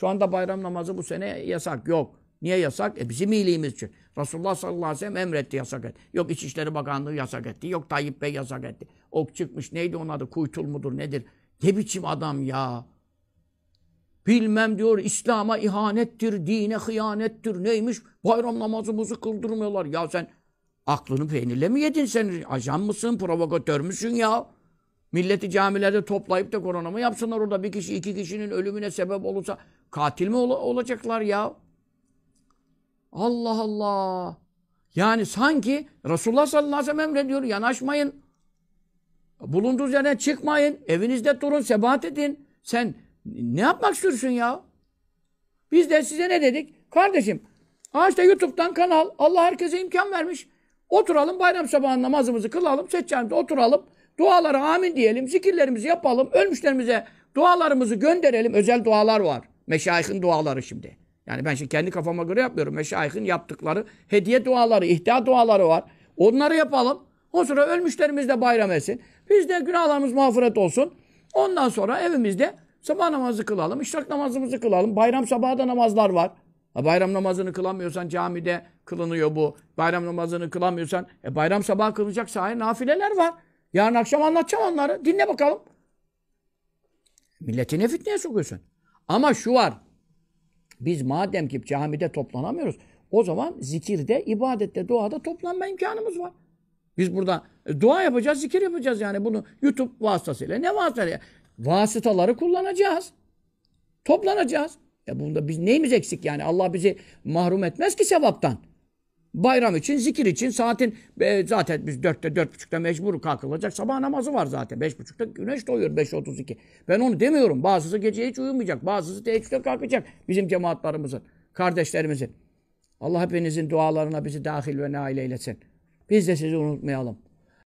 Şu anda bayram namazı bu sene yasak. Yok. Niye yasak? E bizim iyiliğimiz için. Resulullah sallallahu aleyhi ve sellem emretti yasak etti. Yok İçişleri Bakanlığı yasak etti. Yok Tayyip Bey yasak etti. Ok çıkmış neydi onun adı? Kuytul mudur nedir? Ne biçim adam ya? Bilmem diyor İslam'a ihanettir, dine hıyanettir. Neymiş? Bayram namazımızı kıldırmıyorlar. Ya sen aklını peynirle mi yedin sen? Ajan mısın, provokatör müsün ya? Milleti camilerde toplayıp da koronamı yapsınlar orada. Bir kişi iki kişinin ölümüne sebep olursa katil mi ol olacaklar ya? Allah Allah. Yani sanki Resulullah sallallahu aleyhi ve sellem emrediyor. Yanaşmayın. Bulunduğunuz yerden çıkmayın. Evinizde durun, sebat edin. Sen ne yapmak istiyorsun ya? Biz de size ne dedik? Kardeşim, ha işte YouTube'dan kanal. Allah herkese imkan vermiş. Oturalım bayram sabahı namazımızı kılalım. Seçeceğimizde oturalım. Dualara amin diyelim, zikirlerimizi yapalım, ölmüşlerimize dualarımızı gönderelim. Özel dualar var. Meşayihin duaları şimdi. Yani ben şimdi kendi kafama göre yapmıyorum. Meşayihin yaptıkları hediye duaları, ihtiya duaları var. Onları yapalım. O sonra ölmüşlerimiz de bayram etsin. Biz de günahlarımız mağfiret olsun. Ondan sonra evimizde sabah namazı kılalım, işrak namazımızı kılalım. Bayram sabahı da namazlar var. Ha, bayram namazını kılamıyorsan camide kılınıyor bu. Bayram namazını kılamıyorsan e, bayram sabahı kılacak hayır nafileler var. Yarın akşam anlatacağım onları. Dinle bakalım. Milleti ne fitneye sokuyorsun? Ama şu var. Biz madem ki camide toplanamıyoruz. O zaman zikirde, ibadette, duada toplanma imkanımız var. Biz burada e, dua yapacağız, zikir yapacağız yani bunu YouTube vasıtasıyla. Ne vasıtasıyla? Vasıtaları kullanacağız. Toplanacağız. E bunda biz neyimiz eksik yani? Allah bizi mahrum etmez ki sevaptan. Bayram için, zikir için saatin e, zaten biz dörtte, dört buçukta mecbur kalkılacak. Sabah namazı var zaten. Beş buçukta güneş doğuyor, beş otuz iki. Ben onu demiyorum. Bazısı gece hiç uyumayacak. Bazısı teheccüde kalkacak. Bizim cemaatlarımızın, kardeşlerimizin. Allah hepinizin dualarına bizi dahil ve nail eylesin. Biz de sizi unutmayalım.